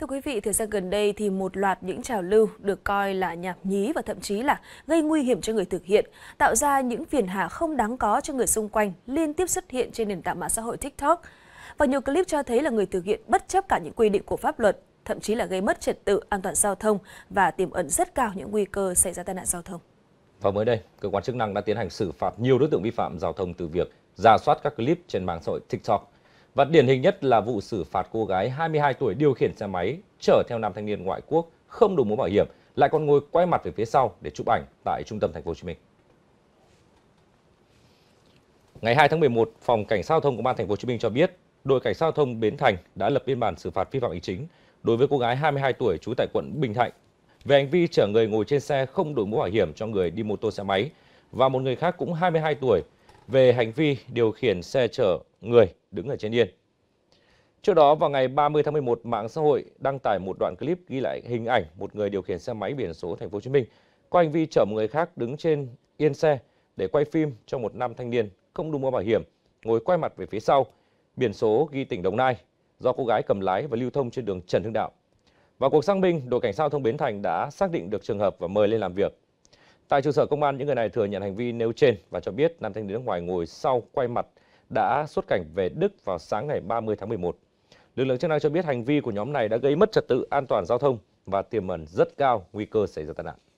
Thưa quý vị, thời gian gần đây thì một loạt những trào lưu được coi là nhảm nhí và thậm chí là gây nguy hiểm cho người thực hiện, tạo ra những phiền hà không đáng có cho người xung quanh liên tiếp xuất hiện trên nền tảng mạng xã hội TikTok. Và nhiều clip cho thấy là người thực hiện bất chấp cả những quy định của pháp luật, thậm chí là gây mất trật tự, an toàn giao thông và tiềm ẩn rất cao những nguy cơ xảy ra tai nạn giao thông. Và mới đây, cơ quan chức năng đã tiến hành xử phạt nhiều đối tượng vi phạm giao thông từ việc ra soát các clip trên mạng xã hội TikTok và điển hình nhất là vụ xử phạt cô gái 22 tuổi điều khiển xe máy chở theo nam thanh niên ngoại quốc không đội mũ bảo hiểm lại còn ngồi quay mặt về phía sau để chụp ảnh tại trung tâm thành phố Hồ Chí Minh. Ngày 2 tháng 11, phòng cảnh sát giao thông công an thành phố Hồ Chí Minh cho biết, đội cảnh sát giao thông Bến Thành đã lập biên bản xử phạt vi phạm hành chính đối với cô gái 22 tuổi trú tại quận Bình Thạnh về hành vi chở người ngồi trên xe không đội mũ bảo hiểm cho người đi mô tô xe máy và một người khác cũng 22 tuổi về hành vi điều khiển xe chở người đứng ở trên yên. Trước đó vào ngày 30 tháng 11, mạng xã hội đăng tải một đoạn clip ghi lại hình ảnh một người điều khiển xe máy biển số thành phố Hồ Chí Minh có hành vi chở một người khác đứng trên yên xe để quay phim cho một nam thanh niên không đúng mua bảo hiểm ngồi quay mặt về phía sau, biển số ghi tỉnh Đồng Nai do cô gái cầm lái và lưu thông trên đường Trần Hưng Đạo. Và cuộc xác minh, đội cảnh sát giao thông Bến Thành đã xác định được trường hợp và mời lên làm việc. Tại trụ sở công an, những người này thừa nhận hành vi nêu trên và cho biết nam thanh niên nước ngoài ngồi sau quay mặt đã xuất cảnh về Đức vào sáng ngày 30 tháng 11. Lực lượng chức năng cho biết hành vi của nhóm này đã gây mất trật tự an toàn giao thông và tiềm ẩn rất cao nguy cơ xảy ra tai nạn.